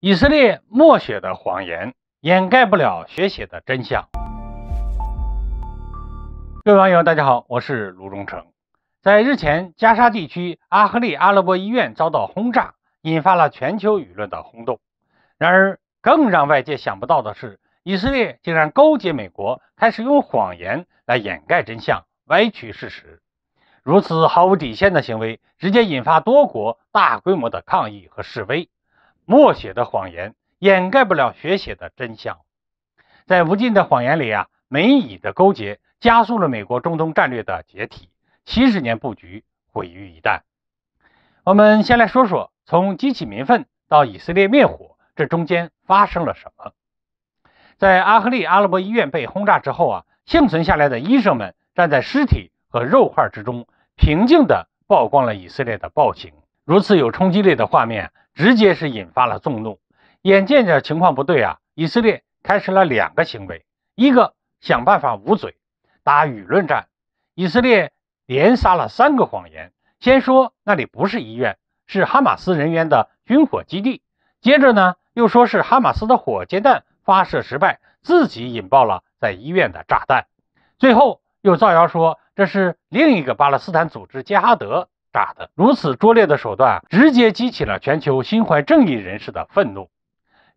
以色列默血的谎言掩盖不了血写的真相。各位网友，大家好，我是卢忠成。在日前，加沙地区阿赫利阿拉伯医院遭到轰炸，引发了全球舆论的轰动。然而，更让外界想不到的是，以色列竟然勾结美国，开始用谎言来掩盖真相，歪曲事实。如此毫无底线的行为，直接引发多国大规模的抗议和示威。默写的谎言掩盖不了血写的真相，在无尽的谎言里啊，美以的勾结加速了美国中东战略的解体，七十年布局毁于一旦。我们先来说说从激起民愤到以色列灭火这中间发生了什么。在阿赫利阿拉伯医院被轰炸之后啊，幸存下来的医生们站在尸体和肉块之中，平静地曝光了以色列的暴行。如此有冲击力的画面。直接是引发了众怒，眼见着情况不对啊，以色列开始了两个行为：一个想办法捂嘴，打舆论战。以色列连撒了三个谎言：先说那里不是医院，是哈马斯人员的军火基地；接着呢，又说是哈马斯的火箭弹发射失败，自己引爆了在医院的炸弹；最后又造谣说这是另一个巴勒斯坦组织杰哈德。傻的如此拙劣的手段，直接激起了全球心怀正义人士的愤怒。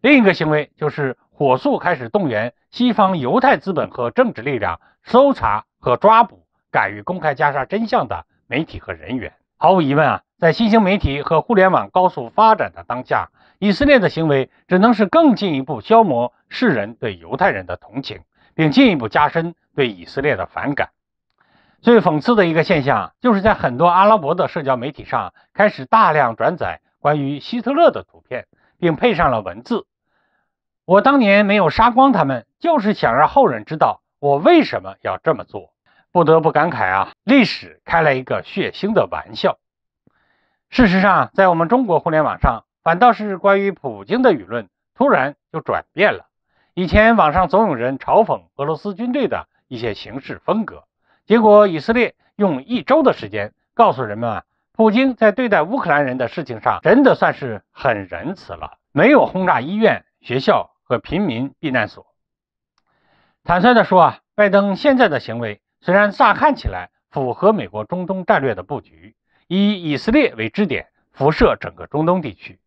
另一个行为就是火速开始动员西方犹太资本和政治力量，搜查和抓捕敢于公开加沙真相的媒体和人员。毫无疑问啊，在新兴媒体和互联网高速发展的当下，以色列的行为只能是更进一步消磨世人对犹太人的同情，并进一步加深对以色列的反感。最讽刺的一个现象，就是在很多阿拉伯的社交媒体上开始大量转载关于希特勒的图片，并配上了文字。我当年没有杀光他们，就是想让后人知道我为什么要这么做。不得不感慨啊，历史开了一个血腥的玩笑。事实上，在我们中国互联网上，反倒是关于普京的舆论突然就转变了。以前网上总有人嘲讽俄罗斯军队的一些行事风格。结果，以色列用一周的时间告诉人们啊，普京在对待乌克兰人的事情上真的算是很仁慈了，没有轰炸医院、学校和平民避难所。坦率地说啊，拜登现在的行为虽然乍看起来符合美国中东战略的布局，以以色列为支点辐射整个中东地区，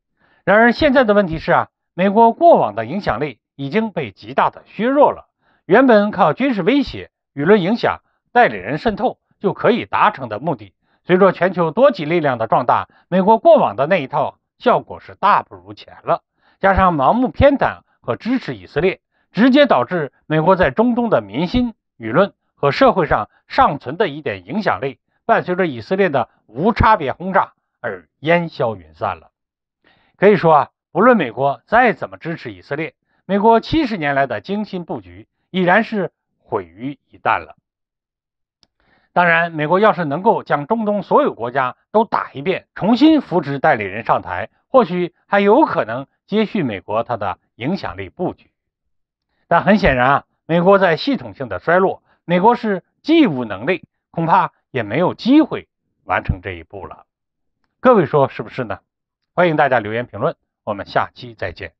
然而现在的问题是啊，美国过往的影响力已经被极大的削弱了，原本靠军事威胁、舆论影响。代理人渗透就可以达成的目的。随着全球多极力量的壮大，美国过往的那一套效果是大不如前了。加上盲目偏袒和支持以色列，直接导致美国在中东的民心、舆论和社会上尚存的一点影响力，伴随着以色列的无差别轰炸而烟消云散了。可以说啊，无论美国再怎么支持以色列，美国七十年来的精心布局已然是毁于一旦了。当然，美国要是能够将中东所有国家都打一遍，重新扶植代理人上台，或许还有可能接续美国它的影响力布局。但很显然啊，美国在系统性的衰落，美国是既无能力，恐怕也没有机会完成这一步了。各位说是不是呢？欢迎大家留言评论，我们下期再见。